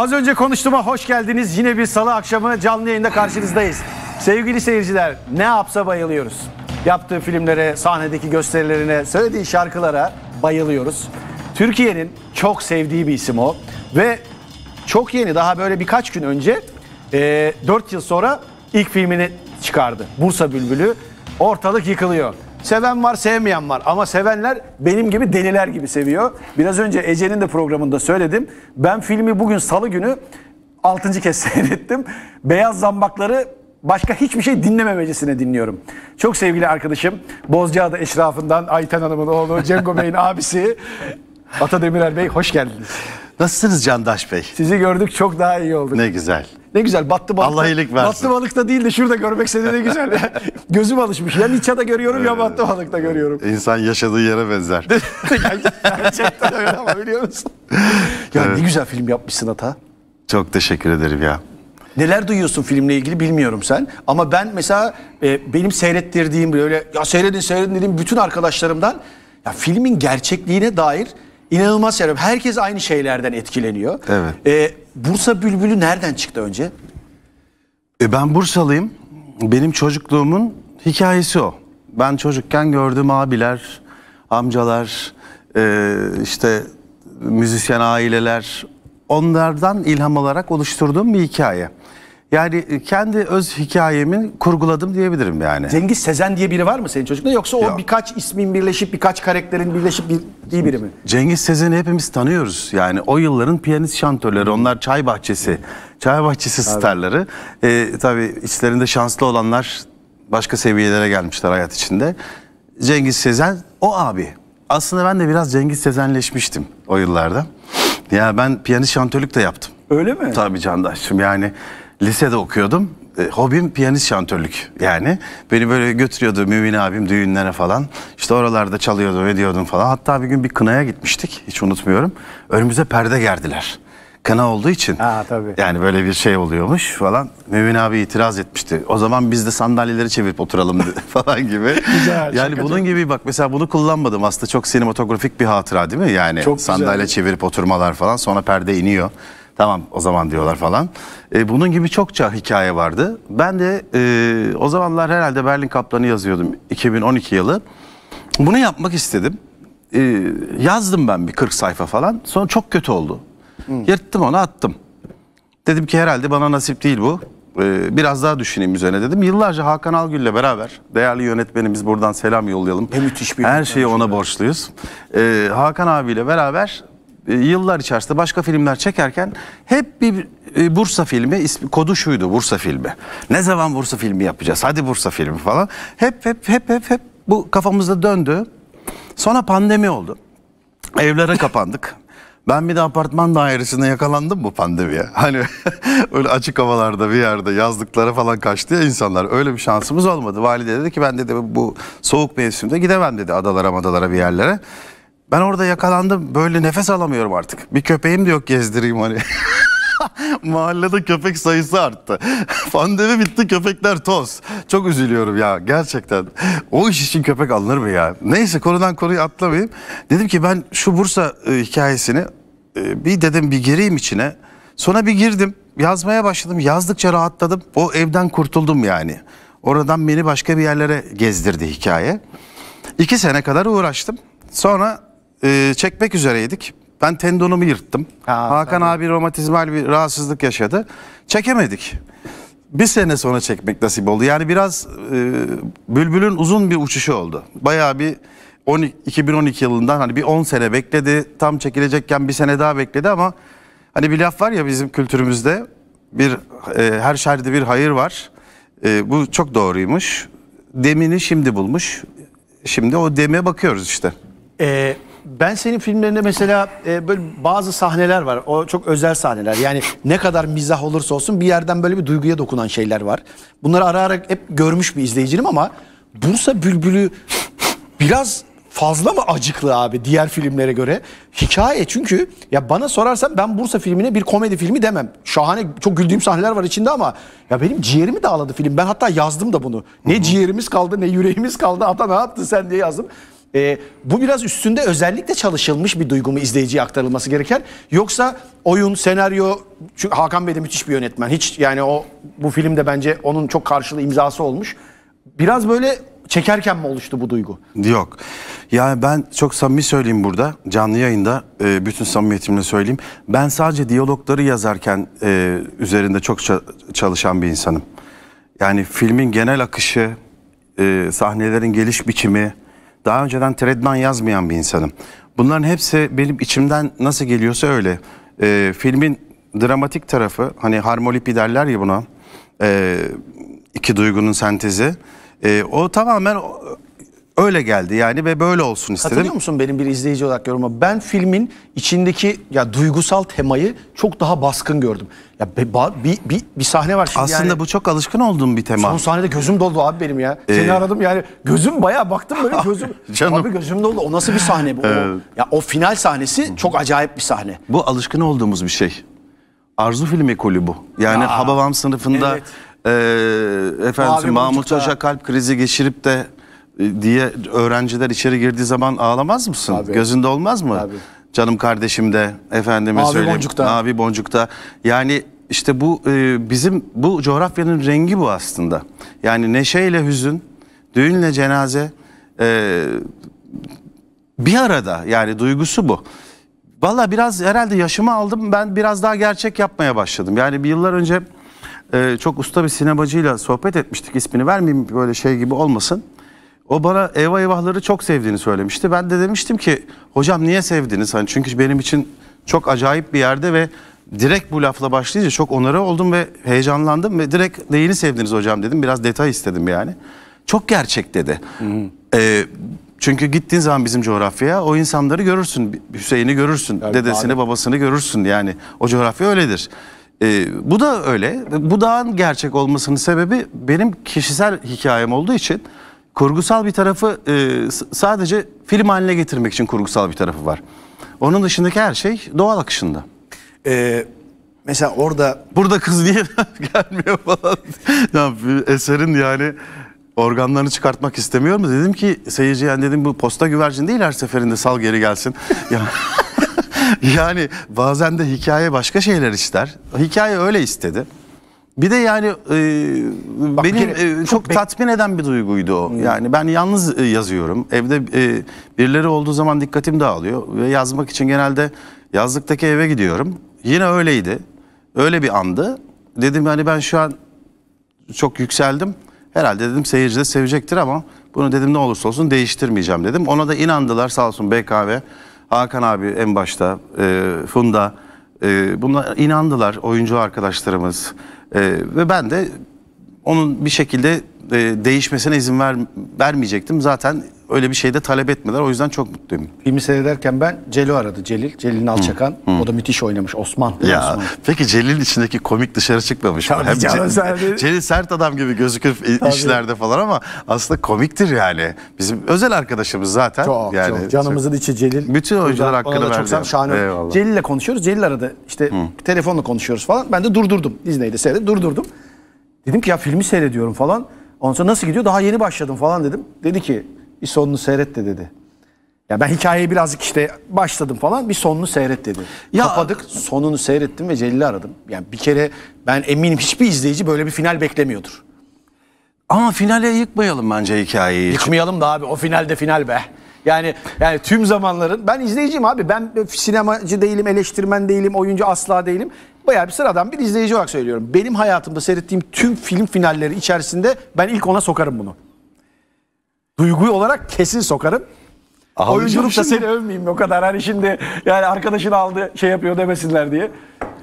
Az önce konuştuğuma hoş geldiniz. Yine bir salı akşamı canlı yayında karşınızdayız. Sevgili seyirciler ne yapsa bayılıyoruz. Yaptığı filmlere, sahnedeki gösterilerine, söylediği şarkılara bayılıyoruz. Türkiye'nin çok sevdiği bir isim o. Ve çok yeni daha böyle birkaç gün önce e, 4 yıl sonra ilk filmini çıkardı. Bursa Bülbülü ortalık yıkılıyor. Seven var, sevmeyen var. Ama sevenler benim gibi deliler gibi seviyor. Biraz önce Ece'nin de programında söyledim. Ben filmi bugün salı günü 6. kez seyrettim. Beyaz Zambakları başka hiçbir şey dinlememecesine dinliyorum. Çok sevgili arkadaşım Bozcaada eşrafından Ayten Hanım'ın oğlu Cengo Bey'in abisi Ata Demirer Bey hoş geldiniz. Nasılsınız Candaş Bey? Sizi gördük çok daha iyi olduk. Ne güzel. Ne güzel battı balık. Allah iyilik versin. Battı balık da değil de şurada görmek seni ne güzel. Gözüm alışmış. Ya Niça'da görüyorum ya ee, battı balık da görüyorum. İnsan yaşadığı yere benzer. Gerçekten öyle ama biliyor musun? Ya evet. ne güzel film yapmışsın Ata. Çok teşekkür ederim ya. Neler duyuyorsun filmle ilgili bilmiyorum sen. Ama ben mesela e, benim seyrettirdiğim böyle ya seyredin seyredin dediğim bütün arkadaşlarımdan ya filmin gerçekliğine dair İnanılmaz şeyler. Herkes aynı şeylerden etkileniyor. Evet. Ee, Bursa Bülbülü nereden çıktı önce? E ben Bursalıyım. Benim çocukluğumun hikayesi o. Ben çocukken gördüğüm abiler, amcalar, e, işte müzisyen aileler onlardan ilham alarak oluşturduğum bir hikaye. Yani e, kendi öz hikayemin kurguladım diyebilirim yani. Cengiz Sezen diye biri var mı senin çocukluğunda yoksa o Yok. birkaç ismin birleşip birkaç karakterin birleşip bildiği biri mi? Cengiz Sezen'i hepimiz tanıyoruz. Yani o yılların piyanist şantörleri onlar çay bahçesi, çay bahçesi tabii. starları. Ee, tabii içlerinde şanslı olanlar başka seviyelere gelmişler hayat içinde. Cengiz Sezen o abi. Aslında ben de biraz Cengiz Sezenleşmiştim o yıllarda. Ya ben piyanist şantörlük de yaptım. Öyle mi? Tabii Candaş'ım yani lisede okuyordum. E, hobim piyanist şantörlük yani. Beni böyle götürüyordu Mümin abim düğünlere falan. İşte oralarda çalıyordum ediyordum falan. Hatta bir gün bir kınaya gitmiştik hiç unutmuyorum. Önümüze perde gerdiler. Kına olduğu için ha, tabii. yani böyle bir şey oluyormuş falan. Mümin abi itiraz etmişti. O zaman biz de sandalyeleri çevirip oturalım falan gibi. Güzel, yani bunun gibi bak mesela bunu kullanmadım aslında çok sinematografik bir hatıra değil mi? Yani çok sandalye güzel. çevirip oturmalar falan sonra perde iniyor. Tamam o zaman diyorlar falan. E, bunun gibi çokça hikaye vardı. Ben de e, o zamanlar herhalde Berlin Kaplanı yazıyordum 2012 yılı. Bunu yapmak istedim. E, yazdım ben bir 40 sayfa falan. Sonra çok kötü oldu. Hmm. Yırttım onu attım. Dedim ki herhalde bana nasip değil bu. E, biraz daha düşüneyim üzerine dedim. Yıllarca Hakan Algül'le beraber değerli yönetmenimiz buradan selam yollayalım. Ne müthiş bir Her şeyi ona borçluyuz. E, Hakan abiyle beraber e, yıllar içerisinde başka filmler çekerken hep bir e, Bursa filmi ismi, kodu şuydu Bursa filmi. Ne zaman Bursa filmi yapacağız? Hadi Bursa filmi falan. Hep hep hep hep hep bu kafamızda döndü. Sonra pandemi oldu. Evlere kapandık. Ben bir de apartman dairesine yakalandım bu pandemiye. Hani öyle açık havalarda bir yerde yazlıklara falan kaçtı ya insanlar. Öyle bir şansımız olmadı. Valide dedi ki ben dedi bu soğuk mevsimde gidemem dedi adalara madalara bir yerlere. Ben orada yakalandım böyle nefes alamıyorum artık. Bir köpeğim de yok gezdireyim hani. Mahallede köpek sayısı arttı. Pandemi bitti köpekler toz. Çok üzülüyorum ya gerçekten. O iş için köpek alınır mı ya? Neyse konudan konuyu atlamayayım. Dedim ki ben şu Bursa e, hikayesini e, bir dedim bir gireyim içine. Sonra bir girdim yazmaya başladım. Yazdıkça rahatladım. O evden kurtuldum yani. Oradan beni başka bir yerlere gezdirdi hikaye. İki sene kadar uğraştım. Sonra e, çekmek üzereydik. Ben tendonumu yırttım. Ha, Hakan tabii. abi romatizmal bir rahatsızlık yaşadı. Çekemedik. Bir sene sonra çekmek nasip oldu. Yani biraz e, Bülbül'ün uzun bir uçuşu oldu. Bayağı bir 12, 2012 yılından hani bir 10 sene bekledi. Tam çekilecekken bir sene daha bekledi ama hani bir laf var ya bizim kültürümüzde bir e, her şerde bir hayır var. E, bu çok doğruymuş. Demini şimdi bulmuş. Şimdi o deme bakıyoruz işte. Ee, ben senin filmlerinde mesela e, böyle bazı sahneler var. O çok özel sahneler. Yani ne kadar mizah olursa olsun bir yerden böyle bir duyguya dokunan şeyler var. Bunları ara ara hep görmüş bir izleyicinim ama Bursa Bülbülü biraz fazla mı acıklı abi diğer filmlere göre? Hikaye çünkü ya bana sorarsan ben Bursa filmine bir komedi filmi demem. Şahane çok güldüğüm sahneler var içinde ama ya benim ciğerimi dağladı film. Ben hatta yazdım da bunu. Ne ciğerimiz kaldı ne yüreğimiz kaldı. Ata ne yaptı sen diye yazdım. E, bu biraz üstünde özellikle çalışılmış bir duygu mu izleyiciye aktarılması gereken? Yoksa oyun, senaryo, çünkü Hakan Bey de müthiş bir yönetmen. Hiç yani o bu filmde bence onun çok karşılığı imzası olmuş. Biraz böyle çekerken mi oluştu bu duygu? Yok. Yani ben çok samimi söyleyeyim burada. Canlı yayında e, bütün samimiyetimle söyleyeyim. Ben sadece diyalogları yazarken e, üzerinde çok çalışan bir insanım. Yani filmin genel akışı, e, sahnelerin geliş biçimi, daha önceden tereddüden yazmayan bir insanım. Bunların hepsi benim içimden nasıl geliyorsa öyle. E, filmin dramatik tarafı hani harmolipi derler ya buna. E, iki duygunun sentezi. E, o tamamen öyle geldi yani ve böyle olsun istedim. Katılıyor musun benim bir izleyici olarak yoruma? Ben filmin içindeki ya duygusal temayı çok daha baskın gördüm. Ya bir, bir, bir, sahne var şimdi Aslında yani. bu çok alışkın olduğum bir tema. Son sahnede gözüm doldu abi benim ya. Ee... Seni aradım yani gözüm bayağı baktım böyle gözüm. Canım. Abi gözüm doldu o nasıl bir sahne bu? Ee... Ya o final sahnesi çok acayip bir sahne. Bu alışkın olduğumuz bir şey. Arzu film ekolü bu. Yani Aa, Hababam sınıfında evet. e, efendim Mahmut Hoca kalp krizi geçirip de e, diye öğrenciler içeri girdiği zaman ağlamaz mısın? Tabii. Gözünde olmaz mı? Tabii. Canım kardeşim de efendime Mavi söyleyeyim. Boncukta. Abi boncukta. Yani işte bu e, bizim bu coğrafyanın rengi bu aslında. Yani neşeyle hüzün, düğünle cenaze e, bir arada yani duygusu bu. Valla biraz herhalde yaşımı aldım ben biraz daha gerçek yapmaya başladım. Yani bir yıllar önce çok usta bir sinemacıyla sohbet etmiştik ismini vermeyeyim böyle şey gibi olmasın. O bana eyvah eyvahları çok sevdiğini söylemişti. Ben de demiştim ki hocam niye sevdiniz? Hani çünkü benim için çok acayip bir yerde ve direkt bu lafla başlayınca çok onara oldum ve heyecanlandım ve direkt neyini sevdiniz hocam dedim. Biraz detay istedim yani. Çok gerçek dedi. Hı hı. Ee, çünkü gittiğin zaman bizim coğrafyaya o insanları görürsün. Hüseyin'i görürsün, yani dedesini, abi. babasını görürsün yani. O coğrafya öyledir. Ee, bu da öyle. Bu dağın gerçek olmasının sebebi benim kişisel hikayem olduğu için kurgusal bir tarafı e, sadece film haline getirmek için kurgusal bir tarafı var. Onun dışındaki her şey doğal akışında. Ee, mesela orada... Burada kız niye gelmiyor falan. ya, eserin yani organlarını çıkartmak istemiyor mu? Dedim ki seyirci yani dedim bu posta güvercin değil her seferinde sal geri gelsin. yani, yani bazen de hikaye başka şeyler ister. Hikaye öyle istedi. Bir de yani e, Bak, benim kere, e, çok be tatmin eden bir duyguydu o. Hmm. Yani ben yalnız e, yazıyorum. Evde e, birileri olduğu zaman dikkatim dağılıyor ve yazmak için genelde yazlıktaki eve gidiyorum. Yine öyleydi. Öyle bir andı. Dedim hani ben şu an çok yükseldim. Herhalde dedim seyirci de sevecektir ama bunu dedim ne olursa olsun değiştirmeyeceğim dedim. Ona da inandılar sağ olsun BKV, Hakan abi en başta, e, Funda. E, bunlar inandılar oyuncu arkadaşlarımız. E, ve ben de onun bir şekilde e, değişmesine izin ver, vermeyecektim. Zaten öyle bir şey de talep etmediler. O yüzden çok mutluyum. Filmi seyrederken ben Celil aradı. Celil. Celil'in Alçakan. Hı, hı. O da müthiş oynamış. Osman. Ya Osman. peki Celil'in içindeki komik dışarı çıkmamış mı? Hem canım, Celil, sen... Celil sert adam gibi gözükür Tabii. işlerde falan ama aslında komiktir yani. Bizim özel arkadaşımız zaten. Çok, yani, çok. Canımızın çok... içi Celil. Bütün oyuncular hakkını verdi. Çok şahane. Eyvallah. Celil'le konuşuyoruz. Celil aradı. İşte hı. telefonla konuşuyoruz falan. Ben de durdurdum. Disney'de seyredip durdurdum. Dedim ki ya filmi seyrediyorum falan. Ondan sonra nasıl gidiyor? Daha yeni başladım falan dedim. Dedi ki bir sonunu seyret de dedi. Ya ben hikayeyi birazcık işte başladım falan bir sonunu seyret dedi. Ya, Kapadık sonunu seyrettim ve Celil'i aradım. Yani bir kere ben eminim hiçbir izleyici böyle bir final beklemiyordur. Ama finale yıkmayalım bence hikayeyi. Yıkmayalım da abi o finalde final be. Yani yani tüm zamanların ben izleyiciyim abi. Ben sinemacı değilim, eleştirmen değilim, oyuncu asla değilim. Bayağı bir sıradan bir izleyici olarak söylüyorum. Benim hayatımda seyrettiğim tüm film finalleri içerisinde ben ilk ona sokarım bunu duygu olarak kesin sokarım. Aha, Oyunculuk da seni övmeyeyim o kadar. Hani şimdi yani arkadaşın aldı şey yapıyor demesinler diye.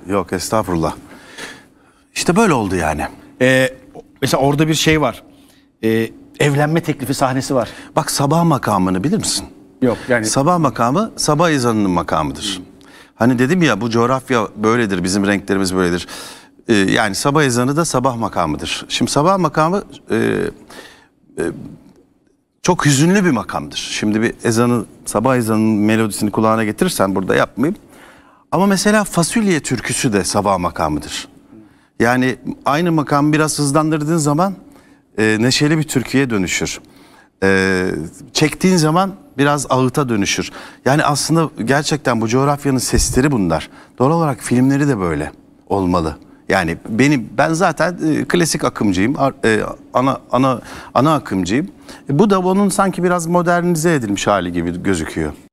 Yok estağfurullah. İşte böyle oldu yani. Ee, mesela orada bir şey var. Ee, evlenme teklifi sahnesi var. Bak sabah makamını bilir misin? Yok yani. Sabah makamı sabah ezanının makamıdır. Hani dedim ya bu coğrafya böyledir bizim renklerimiz böyledir. Ee, yani sabah ezanı da sabah makamıdır. Şimdi sabah makamı e, e, çok hüzünlü bir makamdır. Şimdi bir ezanı sabah ezanının melodisini kulağına getirirsen burada yapmayayım. Ama mesela fasulye türküsü de sabah makamıdır. Yani aynı makam biraz hızlandırdığın zaman e, neşeli bir türküye dönüşür. E, çektiğin zaman biraz ağıta dönüşür. Yani aslında gerçekten bu coğrafyanın sesleri bunlar. Doğal olarak filmleri de böyle olmalı. Yani benim ben zaten e, klasik akımcıyım. E, ana ana ana akımcıyım. E, bu da onun sanki biraz modernize edilmiş hali gibi gözüküyor.